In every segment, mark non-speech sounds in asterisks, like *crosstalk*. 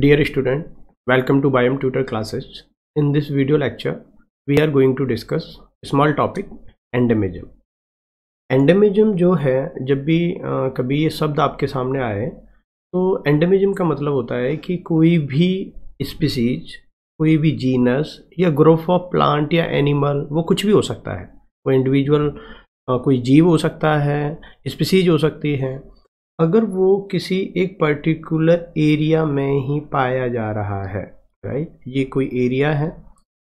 Dear student welcome to Biome tutor classes in this video lecture we are going to discuss small topic endemism endemism जो है जब भी आ, कभी ये शब्द आपके सामने आए तो एंडेमिज्म का मतलब होता है कि कोई भी स्पीसीज कोई भी जीनस या ग्रोफ ऑफ प्लांट या एनिमल वो कुछ भी हो सकता है वो इंडिविजुअल कोई जीव हो सकता है स्पीसीज हो सकती है अगर वो किसी एक पर्टिकुलर एरिया में ही पाया जा रहा है राइट ये कोई एरिया है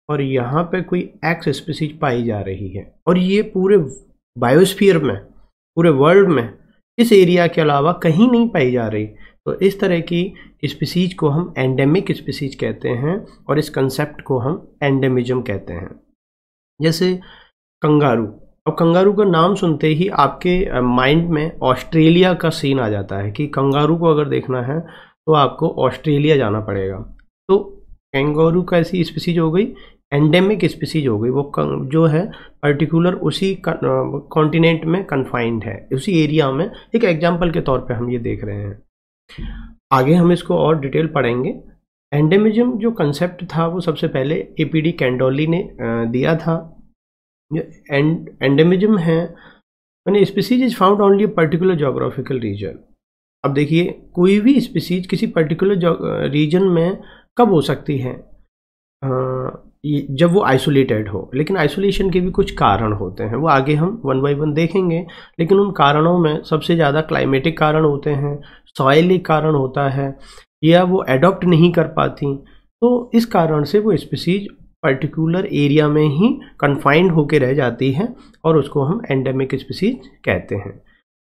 और यहाँ पे कोई एक्स स्पीसीज पाई जा रही है और ये पूरे बायोस्फीयर में पूरे वर्ल्ड में इस एरिया के अलावा कहीं नहीं पाई जा रही तो इस तरह की स्पीसीज को हम एंडेमिक स्पीसीज कहते हैं और इस कंसेप्ट को हम एंडेमिज्म कहते हैं जैसे कंगारू अब कंगारू का नाम सुनते ही आपके माइंड में ऑस्ट्रेलिया का सीन आ जाता है कि कंगारू को अगर देखना है तो आपको ऑस्ट्रेलिया जाना पड़ेगा तो कंगारू का ऐसी स्पीसीज हो गई एंडेमिक स्पीसीज हो गई वो जो है पर्टिकुलर उसी कॉन्टिनेंट में कन्फाइंड है उसी एरिया में एक एग्जाम्पल के तौर पर हम ये देख रहे हैं आगे हम इसको और डिटेल पढ़ेंगे एंडेमिज्म जो कंसेप्ट था वो सबसे पहले एपीडी कैंडोली ने दिया था एंड endemism है मैंने species is found only particular geographical region अब देखिए कोई भी स्पीसीज किसी पर्टिकुलर रीजन में कब हो सकती है जब वो आइसोलेटेड हो लेकिन आइसोलेशन के भी कुछ कारण होते हैं वो आगे हम वन बाई वन देखेंगे लेकिन उन कारणों में सबसे ज़्यादा क्लाइमेटिक कारण होते हैं सॉयल एक कारण होता है या वो एडॉप्ट नहीं कर पाती तो इस कारण से वो स्पीसीज पर्टिकुलर एरिया में ही कन्फाइंड होकर रह जाती है और उसको हम एंडेमिक स्पीसीज कहते हैं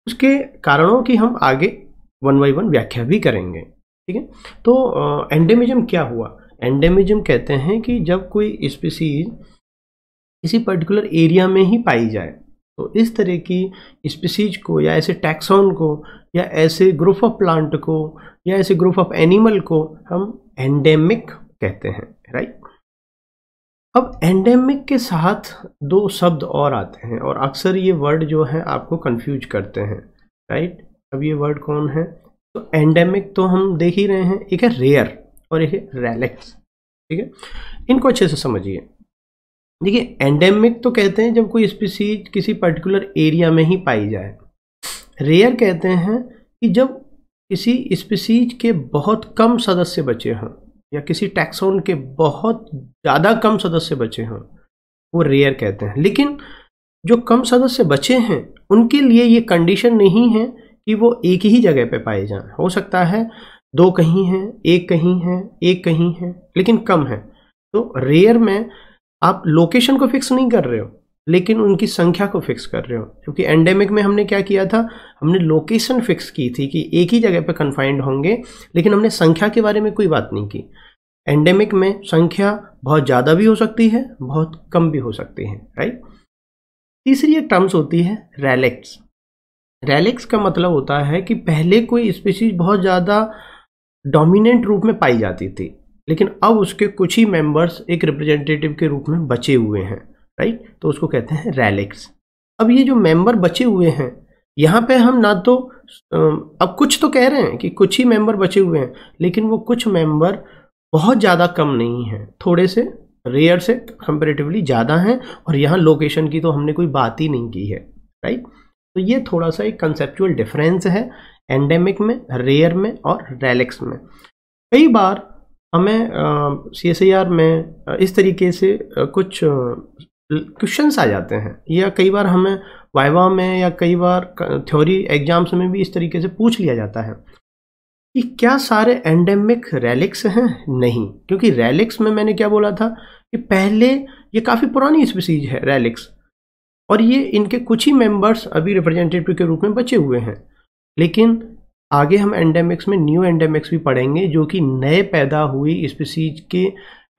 उसके कारणों की हम आगे वन बाई वन व्याख्या भी करेंगे ठीक है तो एंडेमिज्म क्या हुआ एंडेमिज्म कहते हैं कि जब कोई स्पीसीज किसी पर्टिकुलर एरिया में ही पाई जाए तो इस तरह की स्पीसीज को या ऐसे टैक्सॉन को या ऐसे ग्रुप ऑफ प्लांट को या ऐसे ग्रुप ऑफ एनिमल को हम एंडेमिक कहते हैं राइट अब एंडेमिक के साथ दो शब्द और आते हैं और अक्सर ये वर्ड जो है आपको कंफ्यूज करते हैं राइट अब ये वर्ड कौन है तो एंडेमिक तो हम देख ही रहे हैं एक है रेयर और एक है रेलेक्स ठीक है इनको अच्छे से समझिए देखिए एंडेमिक तो कहते हैं जब कोई स्पीसीज किसी पर्टिकुलर एरिया में ही पाई जाए रेयर कहते हैं कि जब किसी स्पीसीज के बहुत कम सदस्य बचे हों या किसी टैक्सोन के बहुत ज़्यादा कम सदस्य बचे हों वो रेयर कहते हैं लेकिन जो कम सदस्य बचे हैं उनके लिए ये कंडीशन नहीं है कि वो एक ही जगह पे पाए जाएं हो सकता है दो कहीं हैं एक कहीं हैं एक कहीं हैं लेकिन कम है तो रेयर में आप लोकेशन को फिक्स नहीं कर रहे हो लेकिन उनकी संख्या को फिक्स कर रहे हो क्योंकि एंडेमिक में हमने क्या किया था हमने लोकेशन फिक्स की थी कि एक ही जगह पर कन्फाइंड होंगे लेकिन हमने संख्या के बारे में कोई बात नहीं की एंडेमिक में संख्या बहुत ज़्यादा भी हो सकती है बहुत कम भी हो सकती है राइट तीसरी एक टर्म्स होती है रैलेक्स रैलेक्स का मतलब होता है कि पहले कोई स्पीसीज बहुत ज़्यादा डोमिनेंट रूप में पाई जाती थी लेकिन अब उसके कुछ ही मेंबर्स एक रिप्रेजेंटेटिव के रूप में बचे हुए हैं राइट तो उसको कहते हैं रैलिक्स अब ये जो मेंबर बचे हुए हैं यहाँ पे हम ना तो अब कुछ तो कह रहे हैं कि कुछ ही मेंबर बचे हुए हैं लेकिन वो कुछ मेंबर बहुत ज़्यादा कम नहीं हैं थोड़े से रेयर से कंपेरेटिवली ज़्यादा हैं और यहाँ लोकेशन की तो हमने कोई बात ही नहीं की है राइट तो ये थोड़ा सा एक कंसेप्चुअल डिफरेंस है एंडेमिक में रेयर में और रेलेक्स में कई बार हमें सी एस आई आर में इस तरीके से कुछ क्वेश्चंस आ जाते हैं या कई बार हमें वाइवा में या कई बार थ्योरी एग्जाम्स में भी इस तरीके से पूछ लिया जाता है कि क्या सारे एंडेमिक रैलिक्स हैं नहीं क्योंकि रैलिक्स में मैंने क्या बोला था कि पहले ये काफ़ी पुरानी स्पीसीज है रैलिक्स और ये इनके कुछ ही मेंबर्स अभी रिप्रेजेंटेटिव के रूप में बचे हुए हैं लेकिन आगे हम एंडेमिक्स में न्यू एंडेमिक्स भी पढ़ेंगे जो कि नए पैदा हुई स्पीसीज के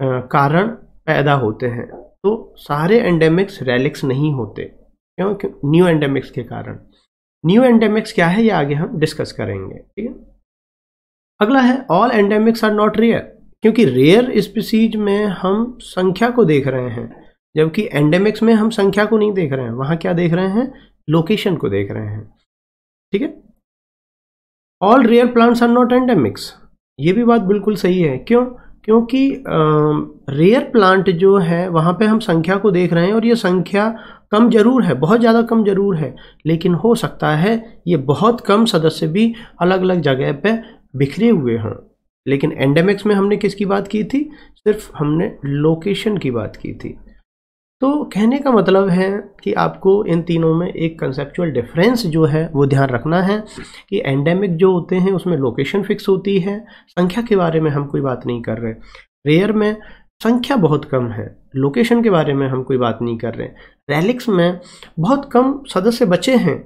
कारण पैदा होते हैं तो सारे एंडेमिक्स रेलिक्स नहीं होते क्यों क्यों न्यू एंडेमिक्स के कारण न्यू एंडेमिक्स क्या है ये आगे हम डिस्कस करेंगे ठीक है अगला है all endemics are not rare क्योंकि रेयर स्पीसीज में हम संख्या को देख रहे हैं जबकि एंडेमिक्स में हम संख्या को नहीं देख रहे हैं वहाँ क्या देख रहे हैं लोकेशन को देख रहे हैं ठीक है all rare plants are not endemics ये भी बात बिल्कुल सही है क्यों क्योंकि रेयर प्लांट जो है वहाँ पे हम संख्या को देख रहे हैं और ये संख्या कम जरूर है बहुत ज़्यादा कम जरूर है लेकिन हो सकता है ये बहुत कम सदस्य भी अलग अलग जगह पे बिखरे हुए हों लेकिन एंडेमिक्स में हमने किसकी बात की थी सिर्फ हमने लोकेशन की बात की थी तो कहने का मतलब है कि आपको इन तीनों में एक कंसेप्चुअल डिफरेंस जो है वो ध्यान रखना है कि एंडेमिक जो होते हैं उसमें लोकेशन फिक्स होती है संख्या के बारे में हम कोई बात नहीं कर रहे रेयर में संख्या बहुत कम है लोकेशन के बारे में हम कोई बात नहीं कर रहे रैलिक्स में बहुत कम सदस्य बचे हैं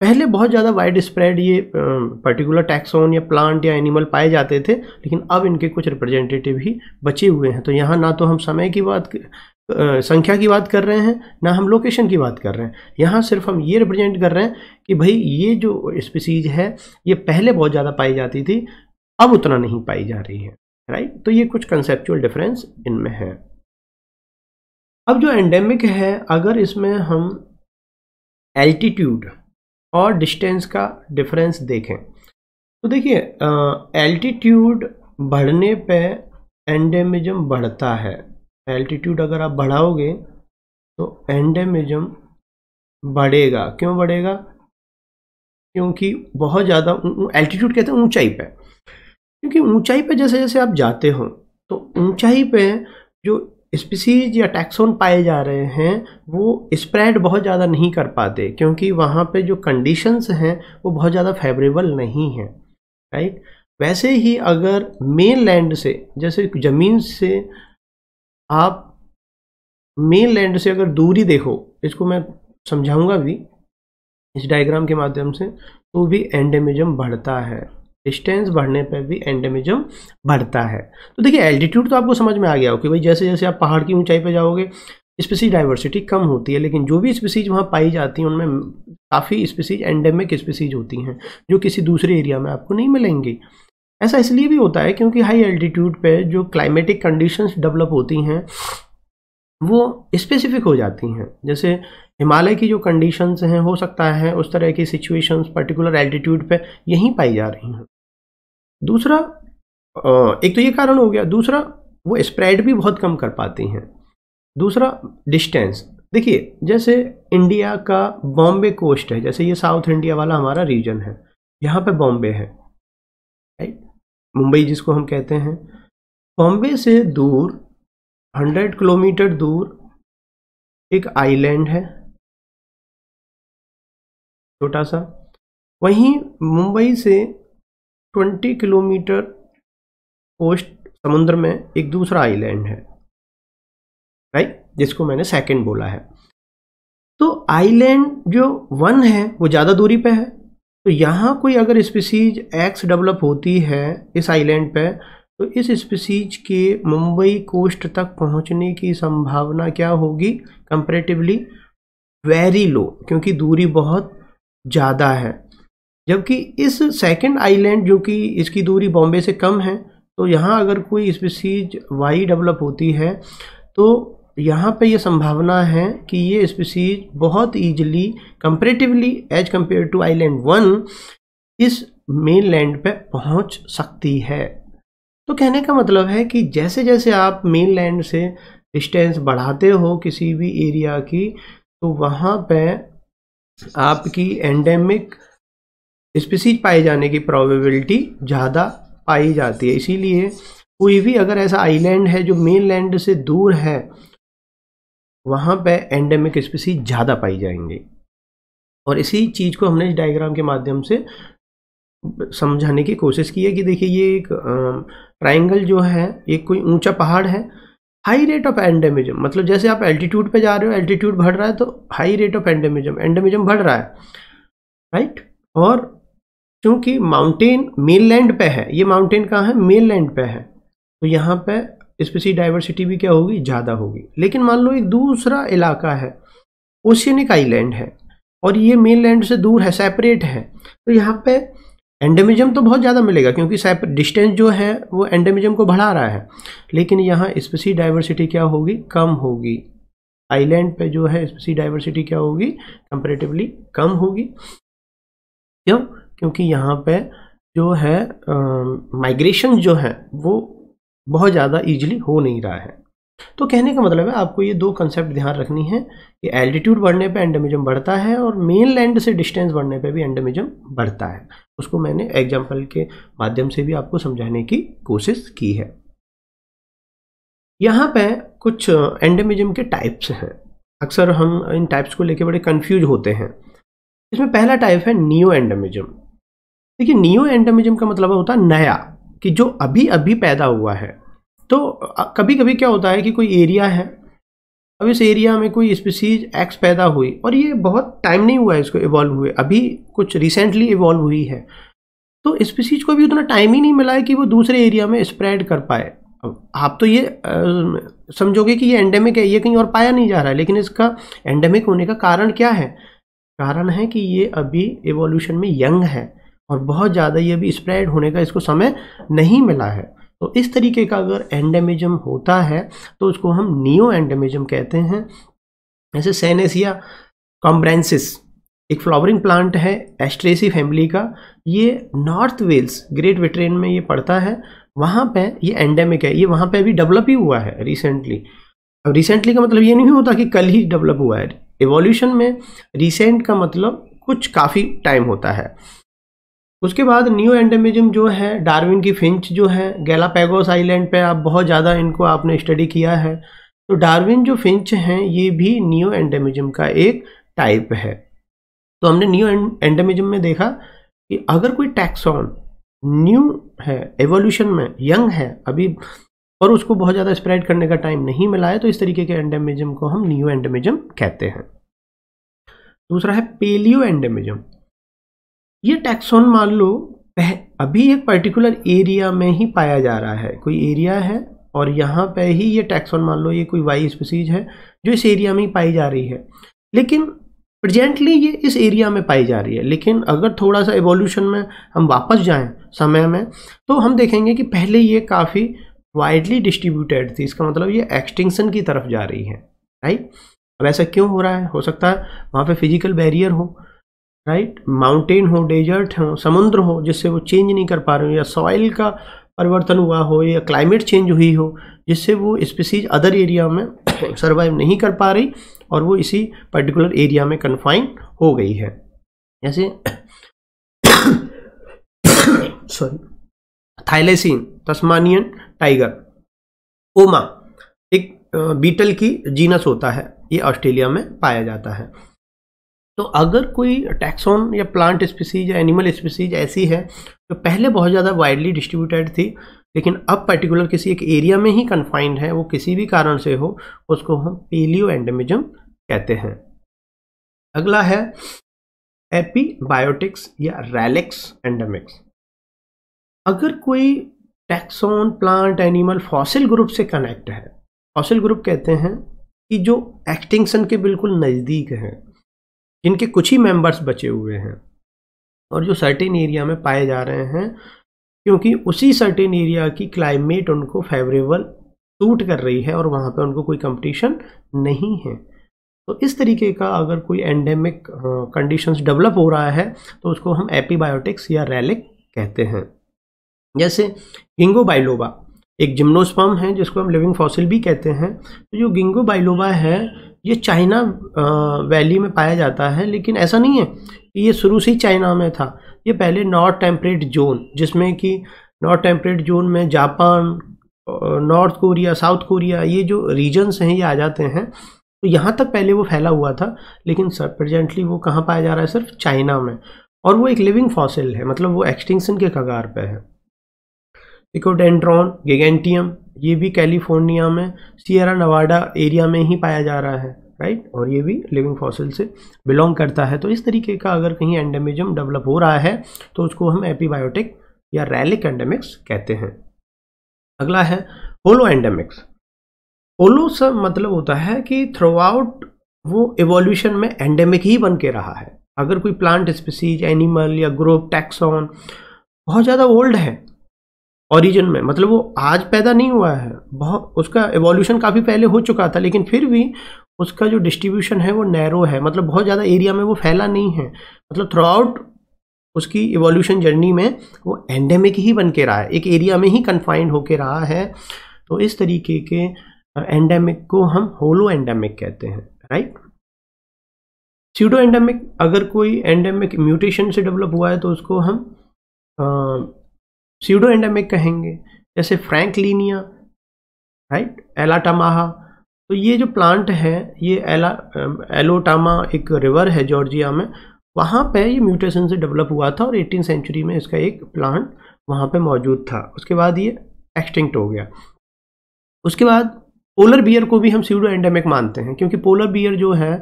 पहले बहुत ज़्यादा वाइड स्प्रेड ये पर्टिकुलर टैक्सोन या प्लांट या एनिमल पाए जाते थे लेकिन अब इनके कुछ रिप्रेजेंटेटिव ही बचे हुए हैं तो यहाँ ना तो हम समय की बात संख्या की बात कर रहे हैं ना हम लोकेशन की बात कर रहे हैं यहाँ सिर्फ हम ये रिप्रेजेंट कर रहे हैं कि भाई ये जो स्पीसीज है ये पहले बहुत ज़्यादा पाई जाती थी अब उतना नहीं पाई जा रही है राइट तो ये कुछ कंसेप्चुअल डिफरेंस इनमें है अब जो एंडेमिक है अगर इसमें हम एल्टीट्यूड और डिस्टेंस का डिफरेंस देखें तो देखिए एल्टीट्यूड बढ़ने पे एंडेमिज्म बढ़ता है एल्टीट्यूड अगर आप बढ़ाओगे तो एंडेमिज्म बढ़ेगा क्यों बढ़ेगा क्योंकि बहुत ज़्यादा एल्टीट्यूड कहते हैं ऊंचाई पे क्योंकि ऊंचाई पे जैसे जैसे आप जाते हो तो ऊंचाई पे जो स्पीसीज या टैक्सोन पाए जा रहे हैं वो स्प्रेड बहुत ज़्यादा नहीं कर पाते क्योंकि वहाँ पे जो कंडीशंस हैं वो बहुत ज़्यादा फेवरेबल नहीं हैं राइट वैसे ही अगर मेन लैंड से जैसे ज़मीन से आप मेन लैंड से अगर दूरी देखो इसको मैं समझाऊंगा भी इस डायग्राम के माध्यम से तो भी एंडेमिज्म बढ़ता है डिस्टेंस बढ़ने पर भी एंडेमिज्म बढ़ता है तो देखिए एल्टीट्यूड तो आपको समझ में आ गया हो कि भाई जैसे जैसे आप पहाड़ की ऊंचाई पर जाओगे स्पीसीज डाइवर्सिटी कम होती है लेकिन जो भी स्पीसीज वहाँ पाई जाती हैं उनमें काफ़ी स्पीसीज एंडेमिक स्पीसीज होती हैं जो किसी दूसरे एरिया में आपको नहीं मिलेंगी ऐसा इसलिए भी होता है क्योंकि हाई एल्टीट्यूड पे जो क्लाइमेटिक कंडीशंस डेवलप होती हैं वो स्पेसिफिक हो जाती हैं जैसे हिमालय की जो कंडीशंस हैं हो सकता है उस तरह की सिचुएशंस पर्टिकुलर एल्टीट्यूड पे यहीं पाई जा रही हैं दूसरा एक तो ये कारण हो गया दूसरा वो स्प्रेड भी बहुत कम कर पाती हैं दूसरा डिस्टेंस देखिए जैसे इंडिया का बॉम्बे कोस्ट है जैसे ये साउथ इंडिया वाला हमारा रीजन है यहाँ पे बॉम्बे है मुंबई जिसको हम कहते हैं बॉम्बे से दूर 100 किलोमीटर दूर एक आइलैंड है छोटा सा वहीं मुंबई से 20 किलोमीटर कोस्ट समुद्र में एक दूसरा आइलैंड है राइट जिसको मैंने सेकंड बोला है तो आइलैंड जो वन है वो ज़्यादा दूरी पे है तो यहाँ कोई अगर स्पीसीज एक्स डेवलप होती है इस आइलैंड पे तो इस स्पीसीज के मुंबई कोस्ट तक पहुँचने की संभावना क्या होगी कंपेरेटिवली वेरी लो क्योंकि दूरी बहुत ज़्यादा है जबकि इस सेकेंड आइलैंड जो कि इसकी दूरी बॉम्बे से कम है तो यहाँ अगर कोई स्पीसीज वाई डेवलप होती है तो यहाँ पे ये संभावना है कि ये स्पीसीज बहुत easily comparatively as compare to island one इस मेन लैंड पे पहुँच सकती है तो कहने का मतलब है कि जैसे जैसे आप मेन लैंड से डिस्टेंस बढ़ाते हो किसी भी एरिया की तो वहाँ पे आपकी एंडेमिक स्पीसीज पाए जाने की प्रोबेबिलिटी ज़्यादा पाई जाती है इसीलिए कोई भी अगर ऐसा आइलैंड है जो मेन लैंड से दूर है वहाँ पे एंडेमिक स्पीसी ज़्यादा पाई जाएंगी और इसी चीज़ को हमने इस डायग्राम के माध्यम से समझाने की कोशिश की है कि देखिए ये एक ट्राइंगल जो है ये कोई ऊंचा पहाड़ है हाई रेट ऑफ एंडेमिज्म मतलब जैसे आप एल्टीट्यूड पे जा रहे हो एल्टीट्यूड बढ़ रहा है तो high rate of endemism endemism बढ़ रहा है राइट और चूँकि माउंटेन मेन लैंड पे है ये माउंटेन कहाँ है मेन लैंड पे है तो यहाँ पे स्पीसी डाइवर्सिटी भी क्या होगी ज़्यादा होगी लेकिन मान लो एक दूसरा इलाका है ओशियनिक आइलैंड है और ये मेन लैंड से दूर है सेपरेट है तो यहाँ पे एंडेमिज्म तो बहुत ज़्यादा मिलेगा क्योंकि डिस्टेंस जो है वो एंडेमिज्म को बढ़ा रहा है लेकिन यहाँ स्पीसी डाइवर्सिटी क्या होगी कम होगी आइलैंड पे जो है स्पीसी डाइवर्सिटी क्या होगी कंपेरेटिवली कम होगी क्यों क्योंकि यहाँ पे जो है माइग्रेशन जो है वो बहुत ज़्यादा ईजिली हो नहीं रहा है तो कहने का मतलब है आपको ये दो कंसेप्ट ध्यान रखनी है कि एल्टीट्यूड बढ़ने पे एंडेमिज्म बढ़ता है और मेन लैंड से डिस्टेंस बढ़ने पे भी एंडेमिज्म बढ़ता है उसको मैंने एग्जाम्पल के माध्यम से भी आपको समझाने की कोशिश की है यहाँ पे कुछ एंडेमिज्म के टाइप्स हैं अक्सर हम इन टाइप्स को लेकर बड़े कन्फ्यूज होते हैं इसमें पहला टाइप है नियो एंडेमिज्म देखिए नियो एंडेमिज्म का मतलब होता है नया कि जो अभी अभी पैदा हुआ है तो कभी कभी क्या होता है कि कोई एरिया है अब इस एरिया में कोई स्पीसीज एक्स पैदा हुई और ये बहुत टाइम नहीं हुआ है इसको इवॉल्व हुए अभी कुछ रिसेंटली इवॉल्व हुई है तो स्पीसीज को भी उतना टाइम ही नहीं मिला है कि वो दूसरे एरिया में स्प्रेड कर पाए अब आप तो ये समझोगे कि ये एंडेमिक है ये कहीं और पाया नहीं जा रहा है लेकिन इसका एंडेमिक होने का कारण क्या है कारण है कि ये अभी एवोल्यूशन में यंग है और बहुत ज़्यादा ये अभी स्प्रेड होने का इसको समय नहीं मिला है तो इस तरीके का अगर एंडेमिज्म होता है तो उसको हम नियो एंडेमिज्म कहते हैं जैसे सेनेसिया कॉम्ब्रेंसिस एक फ्लावरिंग प्लांट है एस्ट्रेसी फैमिली का ये नॉर्थ वेल्स ग्रेट ब्रिटेन में ये पड़ता है वहाँ पे ये एंडेमिक है ये वहाँ पे अभी डेवलप ही हुआ है रिसेंटली अब रिसेंटली का मतलब ये नहीं होता कि कल ही डेवलप हुआ है एवोल्यूशन में रिसेंट का मतलब कुछ काफ़ी टाइम होता है उसके बाद न्यू एंडेमिज्म जो है डार्विन की फिंच जो है गैलापैगोस आइलैंड पे आप बहुत ज़्यादा इनको आपने स्टडी किया है तो डार्विन जो फिंच हैं ये भी न्यू एंडेमिज्म का एक टाइप है तो हमने न्यू एंडेमिज्म में देखा कि अगर कोई टैक्सॉन न्यू है एवोल्यूशन में यंग है अभी और उसको बहुत ज़्यादा स्प्रेड करने का टाइम नहीं मिला है तो इस तरीके के एंडेमिज्म को हम न्यू एंडेमिज्म कहते हैं दूसरा है पेलियो एंडेमिज्म ये टैक्सोन मान लो अभी एक पर्टिकुलर एरिया में ही पाया जा रहा है कोई एरिया है और यहाँ पे ही ये टैक्सोन मान लो ये कोई वाई स्पीसीज है जो इस एरिया में ही पाई जा रही है लेकिन प्रजेंटली ये इस एरिया में पाई जा रही है लेकिन अगर थोड़ा सा एवोल्यूशन में हम वापस जाएं समय में तो हम देखेंगे कि पहले ये काफ़ी वाइडली डिस्ट्रीब्यूटेड थी इसका मतलब ये एक्सटिंक्शन की तरफ जा रही है राइट अब ऐसा क्यों हो रहा है हो सकता है वहाँ पे फिजिकल बैरियर हो राइट माउंटेन हो डेजर्ट हो समुद्र हो जिससे वो चेंज नहीं कर पा रहे हो या सॉइल का परिवर्तन हुआ हो या क्लाइमेट चेंज हुई हो जिससे वो स्पीसीज अदर एरिया में सर्वाइव *coughs* नहीं कर पा रही और वो इसी पर्टिकुलर एरिया में कन्फाइन हो गई है जैसे सॉरी थाइलेसिन तस्मानियन टाइगर ओमा एक बीटल की जीनस होता है ये ऑस्ट्रेलिया में पाया जाता है तो अगर कोई टैक्सोन या प्लांट स्पीसीज या एनिमल स्पीसीज ऐसी है जो तो पहले बहुत ज़्यादा वाइडली डिस्ट्रीब्यूटेड थी लेकिन अब पर्टिकुलर किसी एक एरिया में ही कन्फाइंड है वो किसी भी कारण से हो उसको हम पीलियो एंडमिजम कहते हैं अगला है एपीबायोटिक्स या रैलेक्स एंडेमिक्स अगर कोई taxon plant animal fossil group से कनेक्ट है फॉसिल ग्रुप कहते हैं कि जो एक्सटिंक्शन के बिल्कुल नज़दीक हैं जिनके कुछ ही मेंबर्स बचे हुए हैं और जो सर्टेन एरिया में पाए जा रहे हैं क्योंकि उसी सर्टेन एरिया की क्लाइमेट उनको फेवरेबल सूट कर रही है और वहाँ पे उनको कोई कंपटीशन नहीं है तो इस तरीके का अगर कोई एंडेमिक कंडीशंस डेवलप हो रहा है तो उसको हम एपीबायोटिक्स या रैलिक कहते हैं जैसे इंगो बाइलोबा एक जिम्नोस्पर्म है जिसको हम लिविंग फॉसिल भी कहते हैं तो जो गिंगो बाइलोबा है ये चाइना वैली में पाया जाता है लेकिन ऐसा नहीं है कि ये शुरू से ही चाइना में था ये पहले नॉर्थ टेम्परेट जोन जिसमें कि नॉर्थ टेम्परेट जोन में Japan North Korea South Korea ये जो रीजन्स हैं ये आ जाते हैं तो यहाँ तक पहले वो फैला हुआ था लेकिन सर प्रजेंटली वो कहाँ पाया जा रहा है सिर्फ चाइना में और वो एक लिविंग फॉसिल है मतलब वो एक्सटिंक्शन के कगार पर है इकोडेंड्रॉन गेगेंटियम ये भी कैलिफोर्निया में सियरा नवाडा एरिया में ही पाया जा रहा है राइट right? और ये भी लिविंग फॉसिल से बिलोंग करता है तो इस तरीके का अगर कहीं एंडेमिजम डेवलप हो रहा है तो उसको हम एपीबायोटिक या रैलिक एंडेमिक्स कहते हैं अगला है होलो एंडेमिक्स होलो सब मतलब होता है कि थ्रू आउट वो एवोल्यूशन में एंडेमिक ही बन के रहा है अगर कोई प्लांट स्पीसीज एनिमल या ग्रोप टैक्सॉन बहुत ज़्यादा ओल्ड है ओरिजिन में मतलब वो आज पैदा नहीं हुआ है बहुत उसका एवोल्यूशन काफ़ी पहले हो चुका था लेकिन फिर भी उसका जो डिस्ट्रीब्यूशन है वो नैरो है मतलब बहुत ज़्यादा एरिया में वो फैला नहीं है मतलब थ्रू आउट उसकी इवोल्यूशन जर्नी में वो एंडेमिक ही बन के रहा है एक एरिया में ही कन्फाइंड होकर रहा है तो इस तरीके के एंडेमिक को हम होलो एंडेमिक कहते हैं राइट सीडो एंडेमिक अगर कोई एंडेमिक म्यूटेशन से डेवलप हुआ है तो उसको हम सीडो एंडेमिक कहेंगे जैसे फ्रैंकलिनिया राइट एलाटामाहा तो ये जो प्लांट है ये एला एलोटामा um, एक रिवर है जॉर्जिया में वहाँ पे ये म्यूटेशन से डेवलप हुआ था और एटीन सेंचुरी में इसका एक प्लांट वहाँ पे मौजूद था उसके बाद ये एक्सटिंक्ट हो गया उसके बाद पोलर बियर को भी हम सीडो एंडेमिक मानते हैं क्योंकि पोलर बियर जो है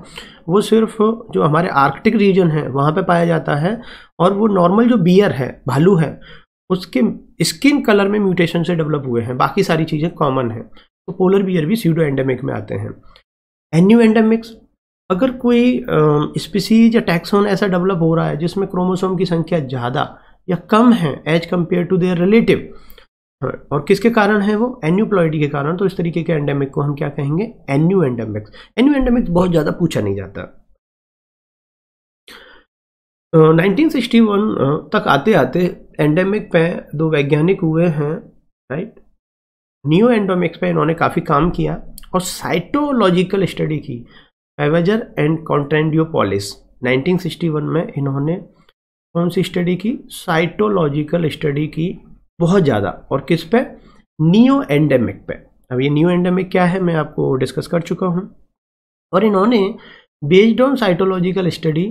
वो सिर्फ जो हमारे आर्कटिक रीजन है वहाँ पे पाया जाता है और वो नॉर्मल जो बियर है भालू है उसके स्किन कलर में म्यूटेशन से डेवलप हुए हैं बाकी सारी चीज़ें कॉमन हैं तो पोलर बियर भी सीडो एंडेमिक में आते हैं एन्यू एंडेमिक्स अगर कोई स्पीसीज या टैक्सोन ऐसा डेवलप हो रहा है जिसमें क्रोमोसोम की संख्या ज़्यादा या कम है as compare to their relative और किसके कारण है वो एन्यूप्लॉइडी के कारण तो इस तरीके के एंडेमिक को हम क्या कहेंगे एन्यू एंडेमिक्स एन्यू एंडेमिक्स बहुत ज़्यादा पूछा नहीं जाता 1961 तक आते आते एंडेमिक पे दो वैज्ञानिक हुए हैं राइट न्यू एंडोमिक्स पे इन्होंने काफ़ी काम किया और साइटोलॉजिकल स्टडी की एवेजर एंड कॉन्ट्रेंडियोपोलिस 1961 में इन्होंने कौन सी स्टडी की साइटोलॉजिकल स्टडी की बहुत ज़्यादा और किस पे न्यू एंडेमिक पे अब ये न्यू एंडेमिक क्या है मैं आपको डिस्कस कर चुका हूँ और इन्होंने based on cytological study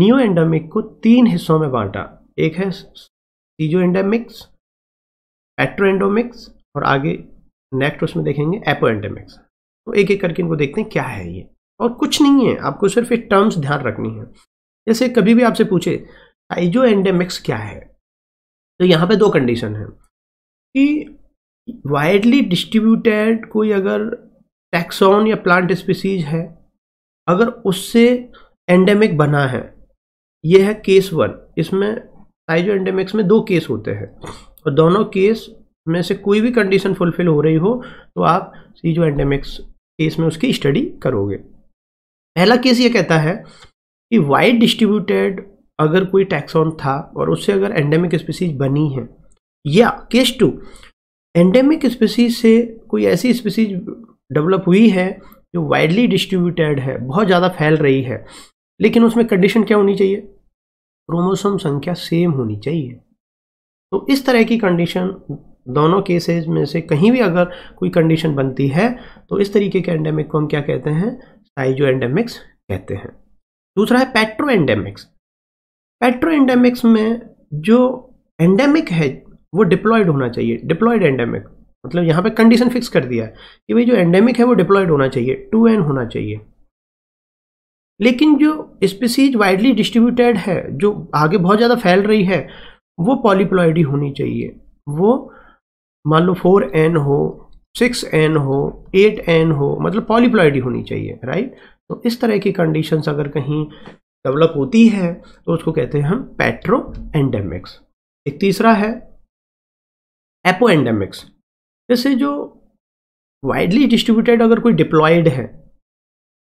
new endemic को तीन हिस्सों में बांटा एक है सीजो एंडेमिक्स एंडोमिक्स और आगे नेक्स्ट उसमें देखेंगे एपो एंडेमिक्स तो एक एक करके इनको देखते हैं क्या है ये और कुछ नहीं है आपको सिर्फ एक टर्म्स ध्यान रखनी है जैसे कभी भी आपसे पूछे आइजो एंडेमिक्स क्या है तो यहाँ पे दो कंडीशन है कि वाइडली डिस्ट्रीब्यूटेड कोई अगर टैक्सॉन या प्लांट स्पीसीज है अगर उससे एंडेमिक बना है ये है केस वन इसमें साइजो एंडेमिक्स में दो केस होते हैं और दोनों केस में से कोई भी कंडीशन फुलफिल हो रही हो तो आप सीजो एंडेमिक्स केस में उसकी स्टडी करोगे पहला केस ये कहता है कि वाइड डिस्ट्रीब्यूटेड अगर कोई टैक्सॉन था और उससे अगर एंडेमिक स्पीसीज बनी है या केस टू एंडेमिक स्पीसीज से कोई ऐसी स्पीसीज डेवलप हुई है जो वाइडली डिस्ट्रीब्यूटेड है बहुत ज़्यादा फैल रही है लेकिन उसमें कंडीशन क्या होनी चाहिए क्रोमोसोम संख्या सेम होनी चाहिए तो इस तरह की कंडीशन दोनों केसेस में से कहीं भी अगर कोई कंडीशन बनती है तो इस तरीके के एंडेमिक को हम क्या कहते हैं साइजो एंडेमिक्स कहते हैं दूसरा है पेट्रो एंडेमिक्स पेट्रो एंडेमिक्स में जो एंडेमिक है वो डिप्लॉयड होना चाहिए डिप्लॉयड एंडेमिक मतलब यहाँ पे कंडीशन फिक्स कर दिया है कि भाई जो एंडेमिक है वो डिप्लॉयड होना चाहिए टू एन होना चाहिए लेकिन जो स्पीसीज वाइडली डिस्ट्रीब्यूटेड है जो आगे बहुत ज़्यादा फैल रही है वो पॉलीप्लॉयडी होनी चाहिए वो मान लो फोर एन हो सिक्स एन हो एट एन हो मतलब पॉलीप्लॉयडी होनी चाहिए राइट तो इस तरह की कंडीशंस अगर कहीं डेवलप होती है तो उसको कहते हैं हम पेट्रो एंडेमिक्स एक तीसरा है एपो एंडेमिक्स जैसे जो वाइडली डिस्ट्रीब्यूटेड अगर कोई डिप्लॉयड है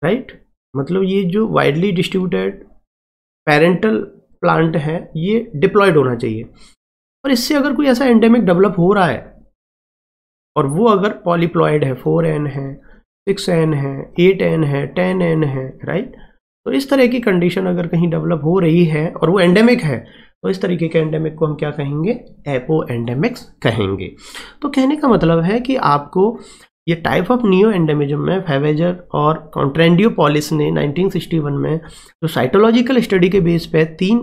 राइट मतलब ये जो वाइडली डिस्ट्रीब्यूटेड पेरेंटल प्लांट है ये डिप्लॉयड होना चाहिए और इससे अगर कोई ऐसा एंडेमिक डेवलप हो रहा है और वो अगर पॉलीप्लॉयड है फोर एन है सिक्स एन है एट एन है टेन एन है राइट तो इस तरह की कंडीशन अगर कहीं डेवलप हो रही है और वो एंडेमिक है तो इस तरीके के एंडेमिक को हम क्या कहेंगे एपो एंडेमिक्स कहेंगे तो कहने का मतलब है कि आपको ये टाइप ऑफ नियो एंडेमिज्म में फेवेजर और कॉन्ट्रेंडियोपोलिस ने 1961 में जो साइटोलॉजिकल स्टडी के बेस पे तीन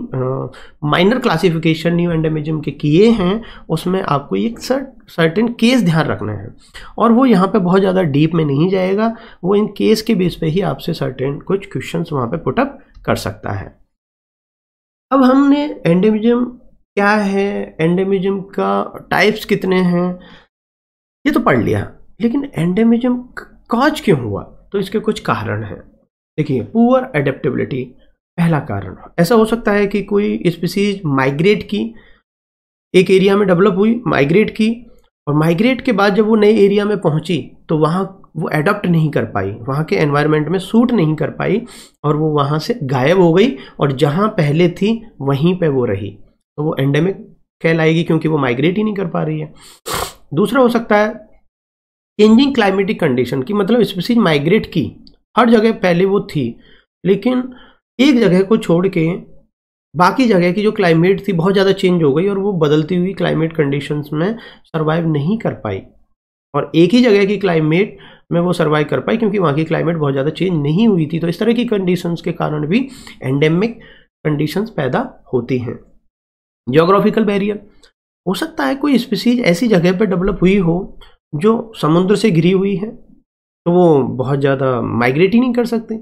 माइनर क्लासिफिकेशन न्यू एंडेमिज्म के किए हैं उसमें आपको एक सर्टेन केस ध्यान रखना है और वो यहाँ पे बहुत ज़्यादा डीप में नहीं जाएगा वो इन केस के बेस पे ही आपसे सर्टेन कुछ क्वेश्चन वहाँ पर पुटअप कर सकता है अब हमने एंडेमिज्म क्या है एंडेमिज्म का टाइप्स कितने हैं ये तो पढ़ लिया लेकिन एंडेमिज्म काज क्यों हुआ तो इसके कुछ कारण हैं देखिए पुअर एडेप्टेबिलिटी पहला कारण ऐसा हो सकता है कि कोई स्पीसीज माइग्रेट की एक एरिया में डेवलप हुई माइग्रेट की और माइग्रेट के बाद जब वो नए एरिया में पहुंची तो वहाँ वो एडॉप्ट नहीं कर पाई वहाँ के एनवायरनमेंट में सूट नहीं कर पाई और वो वहाँ से गायब हो गई और जहाँ पहले थी वहीं पे वो रही तो वो एंडेमिक कहलाएगी क्योंकि वो माइग्रेट ही नहीं कर पा रही है दूसरा हो सकता है चेंजिंग क्लाइमेटिक कंडीशन की मतलब स्पीसीज माइग्रेट की हर जगह पहले वो थी लेकिन एक जगह को छोड़ के बाकी जगह की जो क्लाइमेट थी बहुत ज़्यादा चेंज हो गई और वो बदलती हुई क्लाइमेट कंडीशंस में सर्वाइव नहीं कर पाई और एक ही जगह की क्लाइमेट में वो सर्वाइव कर पाई क्योंकि वहाँ की क्लाइमेट बहुत ज़्यादा चेंज नहीं हुई थी तो इस तरह की कंडीशंस के कारण भी एंडेमिक कंडीशंस पैदा होती हैं जोग्राफिकल बैरियर हो सकता है कोई स्पीसीज ऐसी जगह पर डेवलप हुई हो जो समुद्र से घिरी हुई है तो वो बहुत ज़्यादा माइग्रेट ही नहीं कर सकते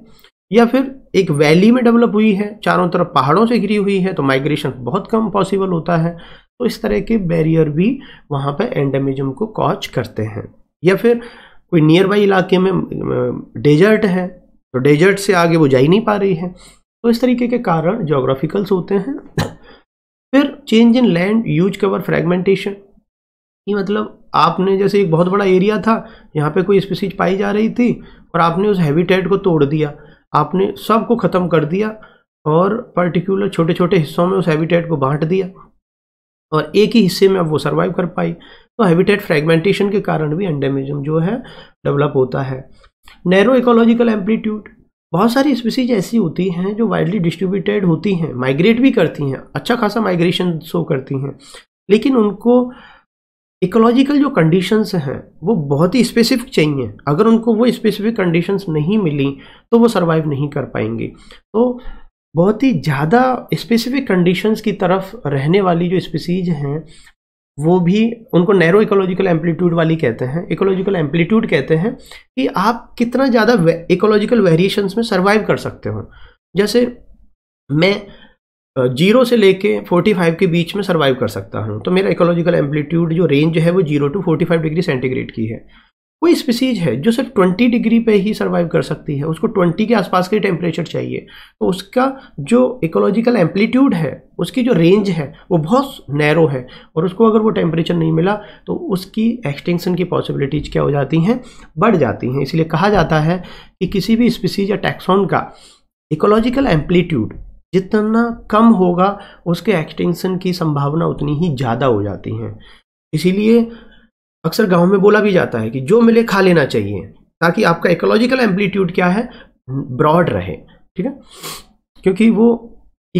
या फिर एक वैली में डेवलप हुई है चारों तरफ पहाड़ों से घिरी हुई है तो माइग्रेशन बहुत कम पॉसिबल होता है तो इस तरह के बैरियर भी वहाँ पर एंडेमिज्म को कॉच करते हैं या फिर कोई नियर बाई इलाके में डेजर्ट है तो डेजर्ट से आगे वो जा ही नहीं पा रही है तो इस तरीके के कारण जोग्राफिकल्स होते हैं फिर change in land use cover fragmentation ये मतलब आपने जैसे एक बहुत बड़ा एरिया था यहाँ पे कोई स्पीसीज पाई जा रही थी और आपने उस हैबिटेट को तोड़ दिया आपने सब को ख़त्म कर दिया और पर्टिकुलर छोटे छोटे हिस्सों में उस हैबिटेट को बांट दिया और एक ही हिस्से में अब वो सर्वाइव कर पाई तो हैबिटेट फ्रेगमेंटेशन के कारण भी एंडेमिज्म जो है डेवलप होता है नैरो इकोलॉजिकल एम्पलीट्यूड बहुत सारी स्पीसीज ऐसी होती हैं जो वाइडली डिस्ट्रीब्यूटेड होती हैं माइग्रेट भी करती हैं अच्छा खासा माइग्रेशन शो करती हैं लेकिन उनको इकोलॉजिकल जो कंडीशंस हैं वो बहुत ही स्पेसिफिक चाहिए अगर उनको वो स्पेसिफिक कंडीशंस नहीं मिली तो वो सरवाइव नहीं कर पाएंगे तो बहुत ही ज़्यादा स्पेसिफिक कंडीशंस की तरफ रहने वाली जो स्पीसीज हैं वो भी उनको नैरो इकोलॉजिकल एम्पलीट्यूड वाली कहते हैं इकोलॉजिकल एम्पलीट्यूड कहते हैं कि आप कितना ज़्यादा इकोलॉजिकल वेरिएशंस में सर्वाइव कर सकते हो जैसे मैं जीरो से लेके 45 के बीच में सर्वाइव कर सकता हूँ तो मेरा इकोलॉजिकल एम्पलीट्यूड जो रेंज है वो जीरो टू 45 डिग्री सेंटीग्रेड की है कोई स्पीसीज है जो सिर्फ 20 डिग्री पे ही सर्वाइव कर सकती है उसको 20 के आसपास के टेम्परेचर चाहिए तो उसका जो इकोलॉजिकल एम्पलीट्यूड है उसकी जो रेंज है वो बहुत नैरो है और उसको अगर वो टेम्परेचर नहीं मिला तो उसकी एक्सटेंशन की पॉसिबिलिटीज क्या हो जाती हैं बढ़ जाती हैं इसलिए कहा जाता है कि किसी भी स्पीसीज या टैक्सॉन का इकोलॉजिकल एम्पलीट्यूड जितना कम होगा उसके एक्सटेंशन की संभावना उतनी ही ज़्यादा हो जाती है इसीलिए अक्सर गांव में बोला भी जाता है कि जो मिले खा लेना चाहिए ताकि आपका इकोलॉजिकल एम्पलीट्यूड क्या है ब्रॉड रहे ठीक है क्योंकि वो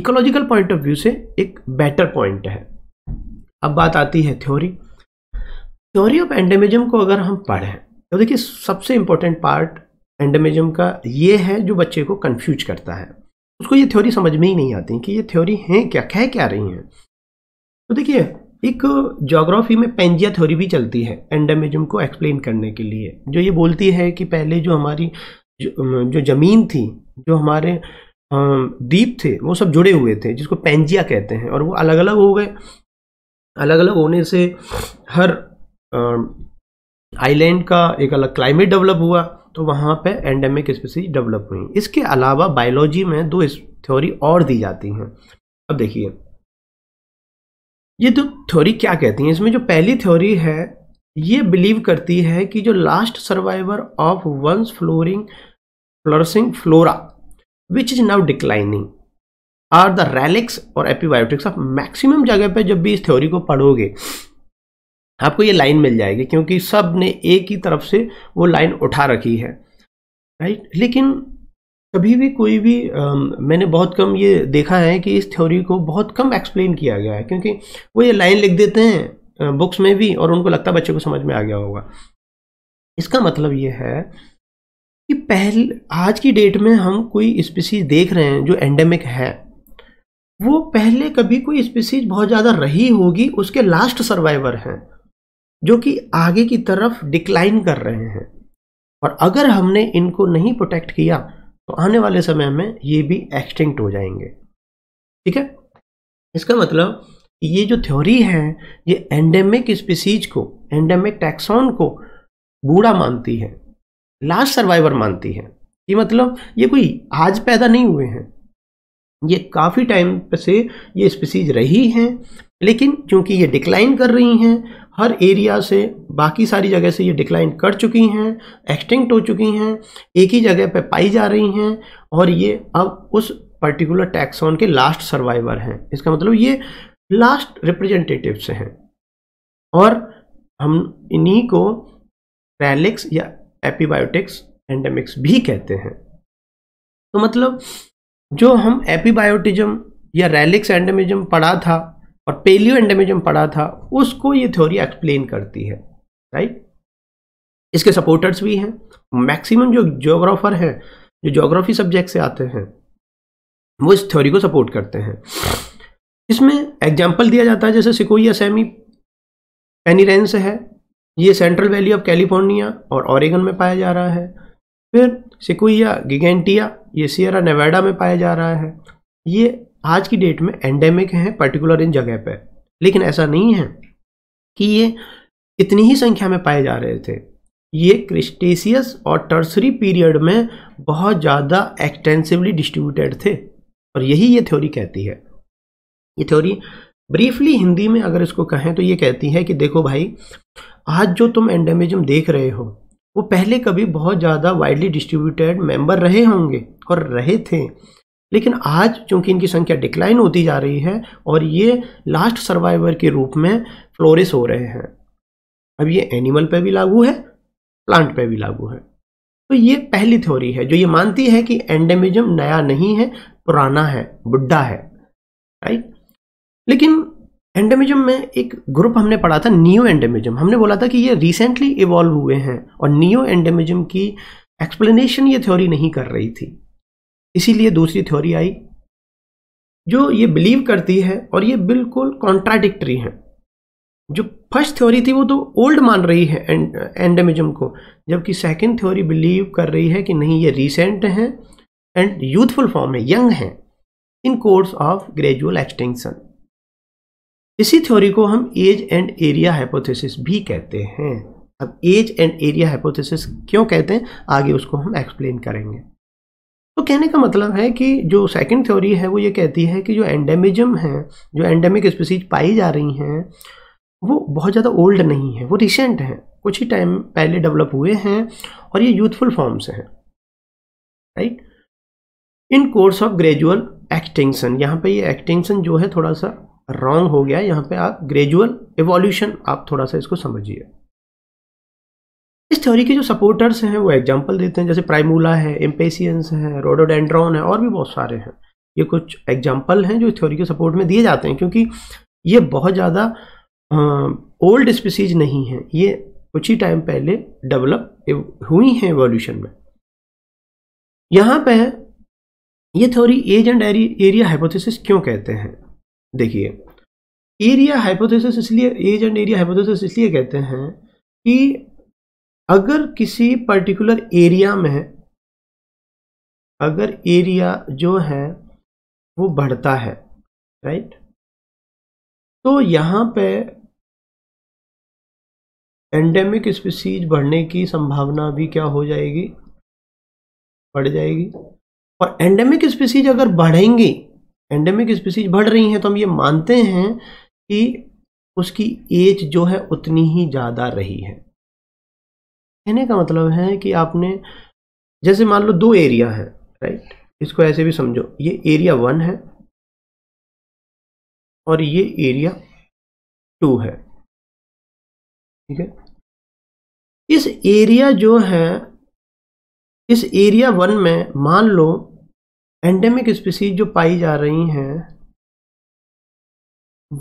इकोलॉजिकल पॉइंट ऑफ व्यू से एक बेटर पॉइंट है अब बात आती है थ्योरी थ्योरी ऑफ एंडेमिज्म को अगर हम पढ़ें तो देखिए सबसे इंपॉर्टेंट पार्ट एंडेमिज्म का ये है जो बच्चे को कन्फ्यूज करता है उसको ये थ्योरी समझ में ही नहीं आती कि ये थ्योरी हैं क्या कह क्या रही हैं तो देखिए एक जोग्राफी में पेंजिया थ्योरी भी चलती है एंडेमिज्म को एक्सप्लेन करने के लिए जो ये बोलती है कि पहले जो हमारी जो, ज़मीन थी जो हमारे द्वीप थे वो सब जुड़े हुए थे जिसको पेंजिया कहते हैं और वो अलग अलग हो गए अलग अलग होने से हर आइलैंड का एक अलग क्लाइमेट डेवलप हुआ तो वहाँ पे एंडेमिक स्पीसीज डेवलप हुई इसके अलावा बायोलॉजी में दो थ्योरी और दी जाती हैं अब देखिए ये दो थ्योरी क्या कहती हैं इसमें जो पहली थ्योरी है ये बिलीव करती है कि जो last survivor of once flowering flourishing flora which is now declining are the relics और एपीबायोटिक्स आप मैक्सिमम जगह पे जब भी इस थ्योरी को पढ़ोगे आपको ये लाइन मिल जाएगी क्योंकि सब ने एक ही तरफ से वो लाइन उठा रखी है राइट लेकिन कभी भी कोई भी आ, मैंने बहुत कम ये देखा है कि इस थ्योरी को बहुत कम एक्सप्लेन किया गया है क्योंकि वो ये लाइन लिख देते हैं बुक्स में भी और उनको लगता है बच्चे को समझ में आ गया होगा इसका मतलब ये है कि पहले आज की डेट में हम कोई स्पीसीज देख रहे हैं जो एंडेमिक है वो पहले कभी कोई स्पीसीज बहुत ज़्यादा रही होगी उसके लास्ट सर्वाइवर हैं जो कि आगे की तरफ डिक्लाइन कर रहे हैं और अगर हमने इनको नहीं प्रोटेक्ट किया तो आने वाले समय में ये भी एक्सटिंक्ट हो जाएंगे ठीक है इसका मतलब ये जो थ्योरी है ये एंडेमिक स्पीसीज को एंडेमिक टैक्सॉन को बूढ़ा मानती है लास्ट सर्वाइवर मानती है ये मतलब ये कोई आज पैदा नहीं हुए हैं ये काफ़ी टाइम से ये स्पीसीज रही हैं लेकिन क्योंकि ये डिक्लाइन कर रही हैं हर एरिया से बाकी सारी जगह से ये डिक्लाइन कर चुकी हैं एक्सटिंक्ट हो चुकी हैं एक ही जगह पे पाई जा रही हैं और ये अब उस पर्टिकुलर टैक्सॉन के लास्ट सर्वाइवर हैं इसका मतलब ये लास्ट रिप्रेजेंटेटिव से हैं और हम इन्हीं को रैलिक्स या एपीबायोटिक्स एंडेमिक्स भी कहते हैं तो मतलब जो हम एपीबायोटिज्म या रैलिक्स एंडेमिज्म पढ़ा था और पेलियो एंडेमिज पढ़ा था उसको ये थ्योरी एक्सप्लेन करती है राइट इसके सपोर्टर्स भी हैं मैक्सिमम जो जोग्राफर हैं जो जोग्राफी सब्जेक्ट से आते हैं वो इस थ्योरी को सपोर्ट करते हैं इसमें एग्जाम्पल दिया जाता है जैसे सिकोई सेमी पेनीरेंस है ये सेंट्रल वैली ऑफ कैलिफोर्निया और ऑरेगन में पाया जा रहा है फिर सिकोइया गिगेंटिया ये सियरा नेवाडा में पाया जा रहा है ये आज की डेट में एंडेमिक हैं पर्टिकुलर इन जगह पे लेकिन ऐसा नहीं है कि ये इतनी ही संख्या में पाए जा रहे थे ये क्रिस्टेशियस और टर्सरी पीरियड में बहुत ज़्यादा एक्सटेंसिवली डिस्ट्रीब्यूटेड थे और यही ये थ्योरी कहती है ये थ्योरी ब्रीफली हिंदी में अगर इसको कहें तो ये कहती है कि देखो भाई आज जो तुम एंडेमिज्म देख रहे हो वो पहले कभी बहुत ज़्यादा वाइडली डिस्ट्रीब्यूटेड मेंबर रहे होंगे और रहे थे लेकिन आज चूंकि इनकी संख्या डिक्लाइन होती जा रही है और ये लास्ट सर्वाइवर के रूप में फ्लोरिस हो रहे हैं अब ये एनिमल पे भी लागू है प्लांट पे भी लागू है तो ये पहली थ्योरी है जो ये मानती है कि एंडेमिज्म नया नहीं है पुराना है बुढ़ा है राइट लेकिन एंडेमिज्म में एक ग्रुप हमने पढ़ा था न्यू एंडेमिज्म हमने बोला था कि ये रिसेंटली इवॉल्व हुए हैं और न्यू एंडेमिज्म की एक्सप्लेनेशन ये थ्योरी नहीं कर रही थी इसीलिए दूसरी थ्योरी आई जो ये बिलीव करती है और ये बिल्कुल कॉन्ट्राडिक्टरी है जो फर्स्ट थ्योरी थी वो तो ओल्ड मान रही है एंड, एंडेमिज्म को जबकि सेकंड थ्योरी बिलीव कर रही है कि नहीं ये रिसेंट हैं एंड यूथफुल फॉर्म है यंग हैं in course of gradual extension इसी थ्योरी को हम एज एंड एरिया हाइपोथेसिस भी कहते हैं अब एज एंड एरिया हाइपोथेसिस क्यों कहते हैं आगे उसको हम एक्सप्लेन करेंगे तो कहने का मतलब है कि जो सेकंड थ्योरी है वो ये कहती है कि जो एंडेमिज्म है जो एंडेमिक स्पीसीज पाई जा रही हैं वो बहुत ज़्यादा ओल्ड नहीं है वो रिसेंट हैं कुछ ही टाइम पहले डेवलप हुए हैं और ये यूथफुल फॉर्म्स हैं right in course of gradual extinction यहाँ पे ये एक्सटिंक्शन जो है थोड़ा सा रॉन्ग हो गया यहाँ पे आप ग्रेजुअल एवोल्यूशन आप थोड़ा सा इसको समझिए इस थ्योरी के जो सपोर्टर्स हैं वो एग्जाम्पल देते हैं जैसे प्राइमूला है एम्पेसियंस है रोडोडेंड्रॉन है और भी बहुत सारे हैं ये कुछ एग्जाम्पल हैं जो थ्योरी के सपोर्ट में दिए जाते हैं क्योंकि ये बहुत ज़्यादा ओल्ड स्पीसीज नहीं है ये कुछ ही टाइम पहले डेवलप हुई हैं एवोल्यूशन में यहाँ पर ये theory age and area hypothesis क्यों कहते हैं देखिए एरिया हाइपोथेसिस इसलिए एज एंड एरिया हाइपोथेसिस इसलिए कहते हैं कि अगर किसी पर्टिकुलर एरिया में अगर एरिया जो है वो बढ़ता है राइट तो यहाँ पे एंडेमिक स्पीसीज बढ़ने की संभावना भी क्या हो जाएगी बढ़ जाएगी और एंडेमिक स्पीसीज अगर बढ़ेंगी एंडेमिक स्पीसीज बढ़ रही हैं तो हम ये मानते हैं कि उसकी एज जो है उतनी ही ज़्यादा रही है कहने का मतलब है कि आपने जैसे मान लो दो एरिया है राइट इसको ऐसे भी समझो ये एरिया वन है और ये एरिया टू है ठीक है इस एरिया जो है इस एरिया वन में मान लो एंडेमिक स्पीसीज जो पाई जा रही हैं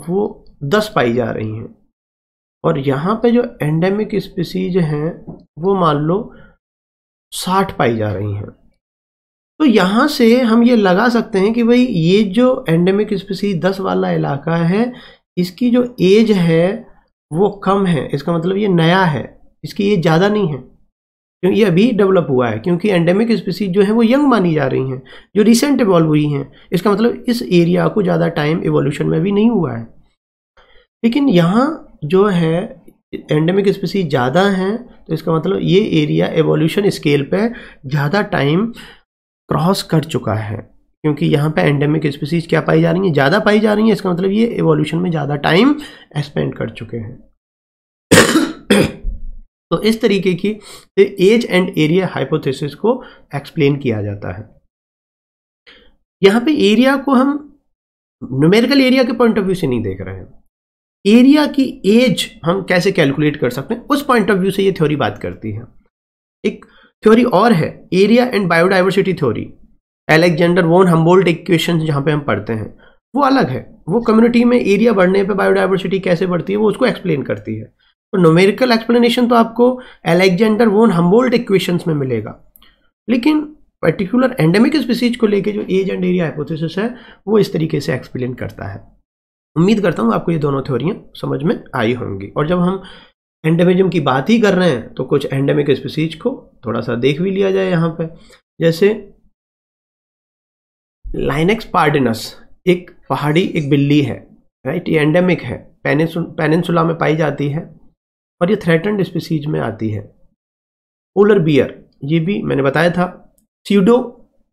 वो दस पाई जा रही हैं और यहाँ पे जो एंडेमिक स्पीसीज हैं वो मान लो साठ पाई जा रही हैं तो यहाँ से हम ये लगा सकते हैं कि भाई ये जो एंडेमिक स्पीसीज दस वाला इलाका है इसकी जो एज है वो कम है इसका मतलब ये नया है इसकी ये ज़्यादा नहीं है क्योंकि ये अभी डेवलप हुआ है क्योंकि एंडेमिक स्पीसीज जो है वो यंग मानी जा रही हैं जो रिसेंट इवॉल्व हुई हैं इसका मतलब इस एरिया को ज़्यादा टाइम इवोल्यूशन में भी नहीं हुआ है लेकिन यहाँ जो है एंडेमिक स्पीसी ज़्यादा हैं तो इसका मतलब ये एरिया एवोल्यूशन स्केल पे ज़्यादा टाइम क्रॉस कर चुका है क्योंकि यहाँ पे एंडेमिक स्पीसीज क्या पाई जा रही हैं ज़्यादा पाई जा रही हैं इसका मतलब ये एवोल्यूशन में ज़्यादा टाइम स्पेंड कर चुके हैं *coughs* तो इस तरीके की एज एंड एरिया हाइपोथेसिस को एक्सप्लेन किया जाता है यहाँ पे एरिया को हम न्यूमेरिकल एरिया के पॉइंट ऑफ व्यू से नहीं देख रहे हैं एरिया की एज हम कैसे कैलकुलेट कर सकते हैं उस पॉइंट ऑफ व्यू से ये थ्योरी बात करती है एक थ्योरी और है area and biodiversity theory Alexander von Humboldt equation जहाँ पे हम पढ़ते हैं वो अलग है वो कम्युनिटी में एरिया बढ़ने पे बायोडाइवर्सिटी कैसे बढ़ती है वो उसको एक्सप्लेन करती है तो नोमेरिकल एक्सप्लेनेशन तो आपको एलेक्जेंडर वोन हम्बोल्ट इक्वेशन में मिलेगा लेकिन पर्टिकुलर एंडेमिक स्पीसीज को लेके जो एज एंड एरिया हाइपोथेसिस है वो इस तरीके से एक्सप्लेन करता है उम्मीद करता हूँ आपको ये दोनों थ्योरियाँ समझ में आई होंगी और जब हम एंडेमिज्म की बात ही कर रहे हैं तो कुछ एंडेमिक स्पीसीज को थोड़ा सा देख भी लिया जाए यहाँ पे जैसे लाइनेक्स पार्डिनस एक पहाड़ी एक बिल्ली है राइट ये एंडेमिक है पेनिनसुला में पाई जाती है और ये थ्रेटन्ड स्पीसीज में आती है पोलर बियर ये भी मैंने बताया था सीडो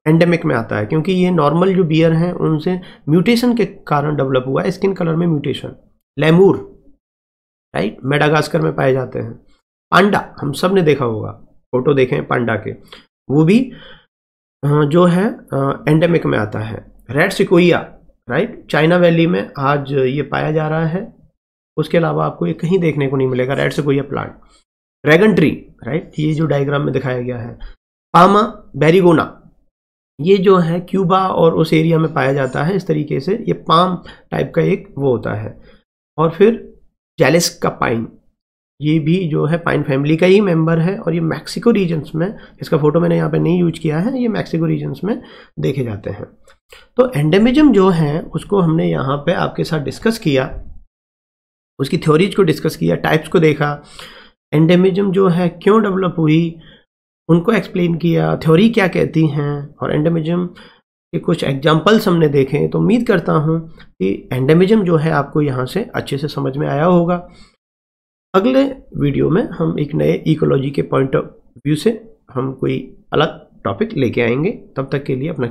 एंडेमिक में आता है क्योंकि ये नॉर्मल जो बियर हैं उनसे म्यूटेशन के कारण डेवलप हुआ है स्किन कलर में म्यूटेशन लेमूर राइट मेडागास्कर में पाए जाते हैं पांडा हम सब ने देखा होगा फोटो देखें पांडा के वो भी जो है एंडेमिक में आता है red sequoia right China valley में आज ये पाया जा रहा है उसके अलावा आपको ये कहीं देखने को नहीं मिलेगा red sequoia plant dragon tree right ये जो डायग्राम में दिखाया गया है पामा बेरीगोना ये जो है क्यूबा और उस एरिया में पाया जाता है इस तरीके से ये पाम टाइप का एक वो होता है और फिर जैलिस का पाइन ये भी जो है पाइन फैमिली का ही मेंबर है और ये मैक्सिको रीजन्स में इसका फ़ोटो मैंने यहाँ पे नहीं यूज किया है ये मैक्सिको रीजन्स में देखे जाते हैं तो एंडेमिजम जो है उसको हमने यहाँ पे आपके साथ डिस्कस किया उसकी थ्योरीज को डिस्कस किया टाइप्स को देखा एंडेमिजम जो है क्यों डेवलप हुई उनको एक्सप्लेन किया थ्योरी क्या कहती हैं और एंडेमिज्म के कुछ एग्जाम्पल्स हमने देखे तो उम्मीद करता हूँ कि एंडेमिज्म जो है आपको यहाँ से अच्छे से समझ में आया होगा अगले वीडियो में हम एक नए इकोलॉजी के पॉइंट ऑफ व्यू से हम कोई अलग टॉपिक लेके आएंगे तब तक के लिए अपना